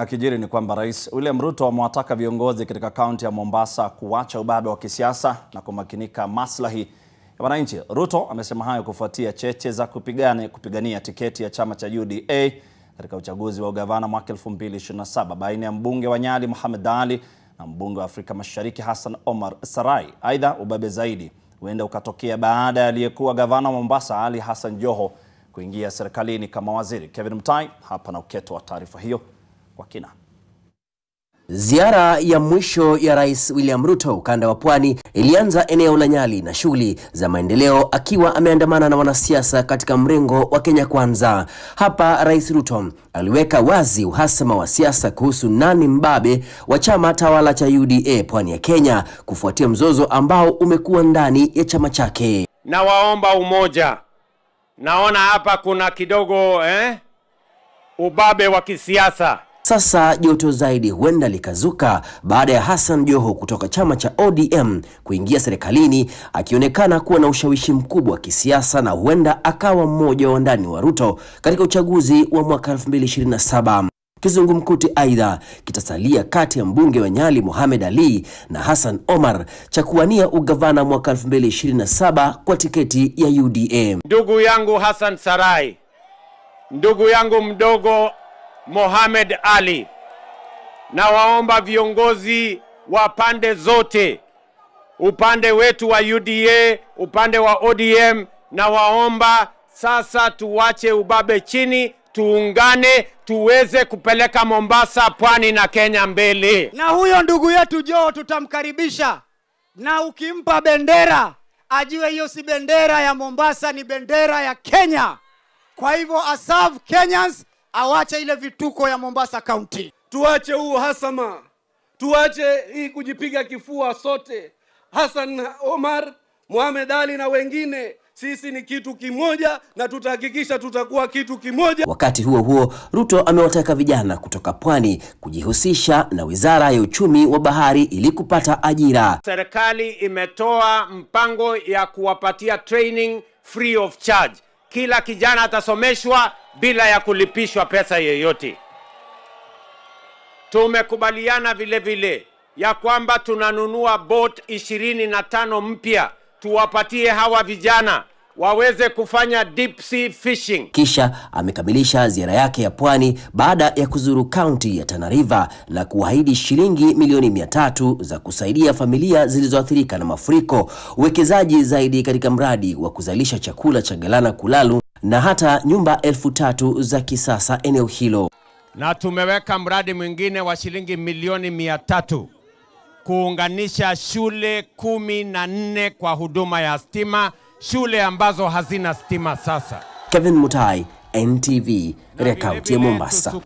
Akijiri ni kwamba Rais William Ruto amewataka viongozi katika kaunti ya Mombasa kuacha ubabe wa kisiasa na kumakinika maslahi ya wananchi. Ruto amesema hayo kufuatia cheche za kupigane, kupigania tiketi ya chama cha UDA katika uchaguzi wa ugavana mwaka 2027 baina ya mbunge wa Nyali Mohamed Ali na mbunge wa Afrika Mashariki Hassan Omar Sarai. Aidha, ubabe zaidi huenda ukatokea baada ya aliyekuwa gavana wa Mombasa Ali Hassan Joho kuingia serikalini kama waziri. Kevin Mtai hapa na uketo wa taarifa hiyo kwa kina. Ziara ya mwisho ya Rais William Ruto ukanda wa Pwani ilianza eneo la Nyali na shughuli za maendeleo akiwa ameandamana na wanasiasa katika mrengo wa Kenya Kwanza. Hapa Rais Ruto aliweka wazi uhasama wa siasa kuhusu nani mbabe wa chama tawala cha UDA pwani ya Kenya kufuatia mzozo ambao umekuwa ndani ya chama chake. Na waomba umoja. Naona hapa kuna kidogo eh, ubabe wa kisiasa sasa joto zaidi huenda likazuka baada ya Hassan Joho kutoka chama cha ODM kuingia serikalini akionekana kuwa na ushawishi mkubwa wa kisiasa na huenda akawa mmoja wa ndani wa Ruto katika uchaguzi wa mwaka 2027. Kizungumkuti aidha kitasalia kati ya mbunge wa Nyali Mohamed Ali na Hassan Omar cha kuwania ugavana mwaka 2027 kwa tiketi ya UDA. Ndugu yangu Hassan Sarai, ndugu yangu mdogo Mohamed Ali. Nawaomba viongozi wa pande zote, upande wetu wa UDA, upande wa ODM, nawaomba sasa tuwache ubabe chini, tuungane, tuweze kupeleka Mombasa, pwani na Kenya mbele. Na huyo ndugu yetu Joho tutamkaribisha, na ukimpa bendera ajue hiyo si bendera ya Mombasa, ni bendera ya Kenya. Kwa hivyo aserve Kenyans awache ile vituko ya Mombasa County. Tuache huu hasama, tuache hii kujipiga kifua sote. Hassan Omar, Mohamed Ali na wengine sisi ni kitu kimoja na tutahakikisha tutakuwa kitu kimoja. Wakati huo huo, Ruto amewataka vijana kutoka pwani kujihusisha na wizara ya uchumi wa bahari ili kupata ajira. Serikali imetoa mpango ya kuwapatia training free of charge kila kijana atasomeshwa bila ya kulipishwa pesa yeyote. Tumekubaliana vile vile ya kwamba tunanunua boat ishirini na tano mpya tuwapatie hawa vijana waweze kufanya deep sea fishing. Kisha amekamilisha ziara yake ya pwani baada ya kuzuru kaunti ya Tana River na kuahidi shilingi milioni mia tatu za kusaidia familia zilizoathirika na mafuriko, uwekezaji zaidi katika mradi wa kuzalisha chakula cha Galana Kulalu na hata nyumba elfu tatu za kisasa eneo hilo. Na tumeweka mradi mwingine wa shilingi milioni mia tatu kuunganisha shule kumi na nne kwa huduma ya stima shule ambazo hazina stima sasa. Kevin Mutai, NTV, katika kaunti ya Mombasa.